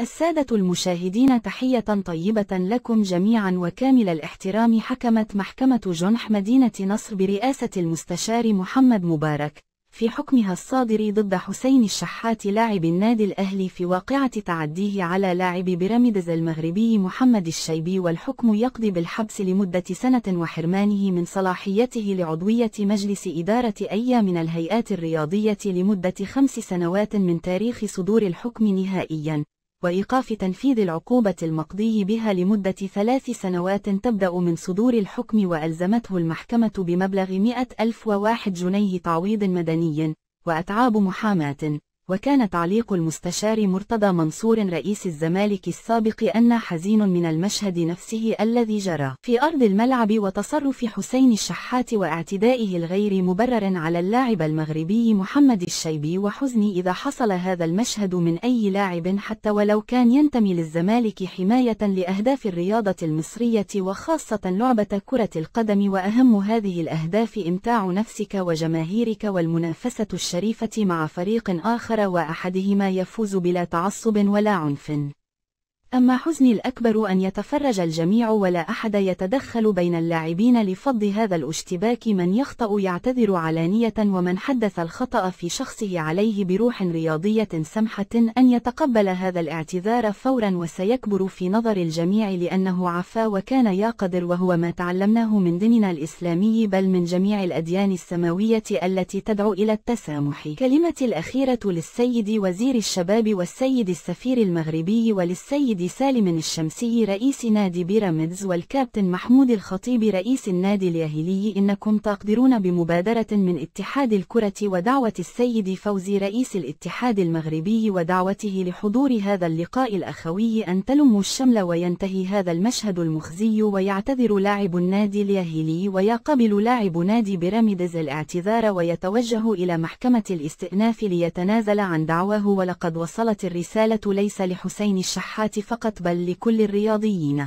السادة المشاهدين تحية طيبة لكم جميعا وكامل الاحترام حكمت محكمة جنح مدينة نصر برئاسة المستشار محمد مبارك في حكمها الصادر ضد حسين الشحات لاعب النادي الأهلي في واقعة تعديه على لاعب بيراميدز المغربي محمد الشيبي والحكم يقضي بالحبس لمدة سنة وحرمانه من صلاحيته لعضوية مجلس إدارة أي من الهيئات الرياضية لمدة خمس سنوات من تاريخ صدور الحكم نهائياً وإيقاف تنفيذ العقوبة المقضي بها لمدة ثلاث سنوات تبدأ من صدور الحكم وألزمته المحكمة بمبلغ 100 ألف وواحد جنيه تعويض مدني وأتعاب محاماة وكان تعليق المستشار مرتضى منصور رئيس الزمالك السابق أن حزين من المشهد نفسه الذي جرى في أرض الملعب وتصرف حسين الشحات واعتدائه الغير مبرر على اللاعب المغربي محمد الشيبي وحزني إذا حصل هذا المشهد من أي لاعب حتى ولو كان ينتمي للزمالك حماية لأهداف الرياضة المصرية وخاصة لعبة كرة القدم وأهم هذه الأهداف إمتاع نفسك وجماهيرك والمنافسة الشريفة مع فريق آخر الآخر وأحدهما يفوز بلا تعصب ولا عنف أما حزني الأكبر أن يتفرج الجميع ولا أحد يتدخل بين اللاعبين لفض هذا الاشتباك من يخطأ يعتذر علانية ومن حدث الخطأ في شخصه عليه بروح رياضية سمحة أن يتقبل هذا الاعتذار فورا وسيكبر في نظر الجميع لأنه عفا وكان ياقدر وهو ما تعلمناه من ديننا الإسلامي بل من جميع الأديان السماوية التي تدعو إلى التسامح كلمة الأخيرة للسيد وزير الشباب والسيد السفير المغربي وللسيد محمد سالم الشمسي رئيس نادي بيراميدز والكابتن محمود الخطيب رئيس النادي الياهلي إنكم تقدرون بمبادرة من اتحاد الكرة ودعوة السيد فوزي رئيس الاتحاد المغربي ودعوته لحضور هذا اللقاء الأخوي أن تلموا الشمل وينتهي هذا المشهد المخزي ويعتذر لاعب النادي الياهلي ويقبل لاعب نادي بيراميدز الاعتذار ويتوجه إلى محكمة الاستئناف ليتنازل عن دعواه ولقد وصلت الرسالة ليس لحسين الشحات فقط فقط بل لكل الرياضيين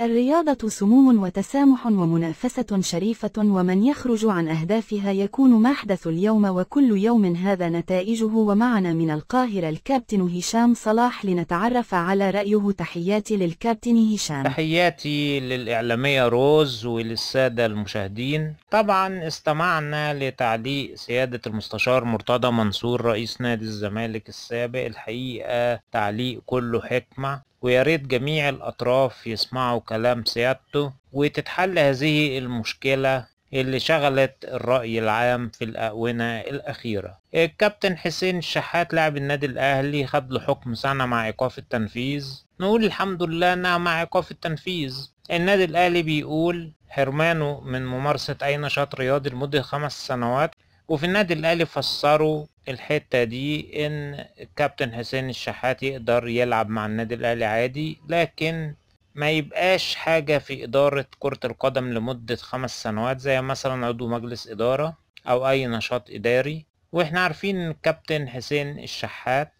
الرياضة سموم وتسامح ومنافسة شريفة ومن يخرج عن أهدافها يكون حدث اليوم وكل يوم هذا نتائجه ومعنا من القاهرة الكابتن هشام صلاح لنتعرف على رأيه تحياتي للكابتن هشام تحياتي للإعلامية روز وللسادة المشاهدين طبعا استمعنا لتعليق سيادة المستشار مرتضى منصور رئيس نادي الزمالك السابق الحقيقة تعليق كله حكمة وياريت جميع الأطراف يسمعوا كلام سيادته وتتحل هذه المشكلة اللي شغلت الرأي العام في الأونة الأخيرة الكابتن حسين الشحات لاعب النادي الأهلي خد له حكم سنة مع إيقاف التنفيذ نقول الحمد لله أنها مع إيقاف التنفيذ النادي الأهلي بيقول حرمانه من ممارسة أي نشاط رياضي لمدة خمس سنوات وفي النادي الأهلي فسروا الحتة دي ان كابتن حسين الشحات يقدر يلعب مع النادي الاهلي عادي لكن ما يبقاش حاجة في إدارة كرة القدم لمدة خمس سنوات زي مثلا عضو مجلس إدارة أو أي نشاط إداري وإحنا عارفين إن كابتن حسين الشحات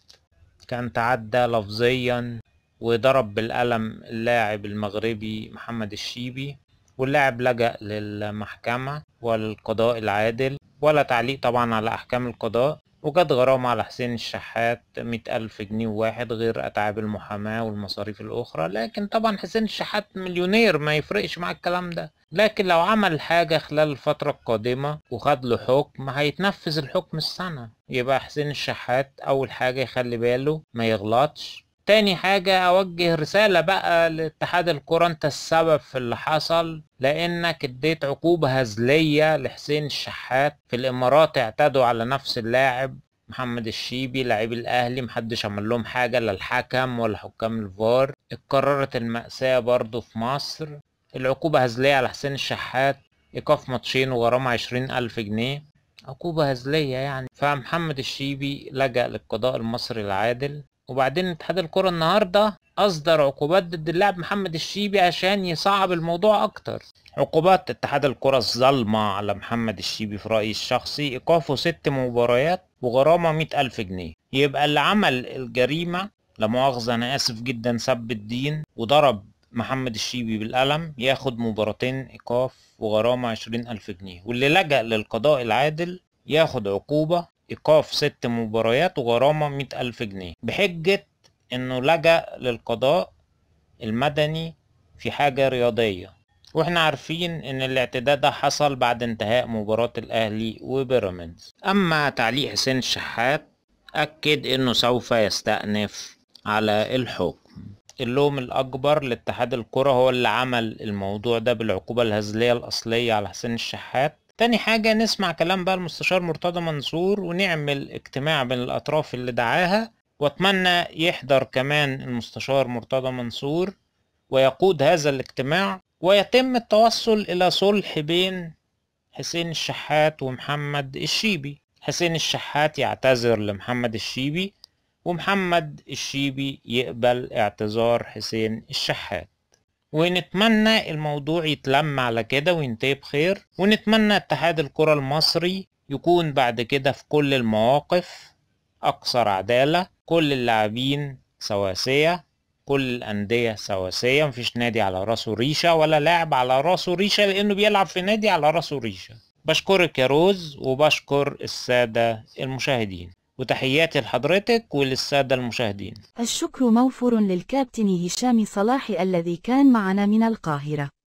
كان تعدى لفظيا وضرب بالقلم اللاعب المغربي محمد الشيبي واللاعب لجأ للمحكمة والقضاء العادل ولا تعليق طبعا على أحكام القضاء وجت غرامة على حسين الشحات مئة ألف جنيه واحد غير أتعاب المحاماة والمصاريف الأخرى لكن طبعا حسين الشحات مليونير ما يفرقش مع الكلام ده لكن لو عمل حاجة خلال الفترة القادمة وخد له حكم هيتنفذ الحكم السنة يبقى حسين الشحات أول حاجة يخلي باله ما يغلطش تاني حاجة أوجه رسالة بقى لاتحاد الكرة أنت السبب في اللي حصل لأنك اديت عقوبة هزلية لحسين الشحات في الإمارات اعتدوا على نفس اللاعب محمد الشيبي لعيب الاهلي محدش عمل لهم حاجه لا الحكم ولا حكام الفار اتكررت المأساة برضه في مصر العقوبة هزلية على حسين الشحات ايقاف ماتشين وغرامة عشرين الف جنيه عقوبة هزلية يعني فمحمد الشيبي لجأ للقضاء المصري العادل وبعدين اتحاد الكرة النهاردة أصدر عقوبات ضد اللاعب محمد الشيبي عشان يصعب الموضوع أكتر عقوبات اتحاد الكرة الظلمة على محمد الشيبي في رأيي الشخصي إيقافه ست مباريات وغرامة مئة ألف جنيه يبقى اللي عمل الجريمة لا مؤاخذة أنا آسف جدا سب الدين وضرب محمد الشيبي بالقلم ياخد مباراتين إيقاف وغرامة عشرين ألف جنيه واللي لجأ للقضاء العادل ياخد عقوبة إيقاف ست مباريات وغرامة مئة ألف جنيه بحجة إنه لجأ للقضاء المدني في حاجة رياضية واحنا عارفين ان الاعتداء ده حصل بعد انتهاء مباراة الاهلي وبيراميدز اما تعليق حسين الشحات اكد انه سوف يستأنف على الحكم اللوم الاكبر لاتحاد الكرة هو اللي عمل الموضوع ده بالعقوبة الهزلية الاصلية على حسين الشحات تاني حاجة نسمع كلام بقى المستشار مرتضى منصور ونعمل اجتماع بين الأطراف اللي دعاها وأتمنى يحضر كمان المستشار مرتضى منصور ويقود هذا الاجتماع ويتم التوصل إلى صلح بين حسين الشحات ومحمد الشيبي حسين الشحات يعتذر لمحمد الشيبي ومحمد الشيبي يقبل اعتذار حسين الشحات ونتمنى الموضوع يتلم على كده وينتهي بخير ونتمنى اتحاد الكرة المصري يكون بعد كده في كل المواقف أكثر عدالة كل اللاعبين سواسية كل الأندية سواسية مفيش نادي على راسه ريشة ولا لاعب على راسه ريشة لأنه بيلعب في نادي على راسه ريشة بشكرك يا روز وبشكر السادة المشاهدين وتحياتي لحضرتك وللسادة المشاهدين الشكر موفور للكابتن هشام صلاح الذي كان معنا من القاهرة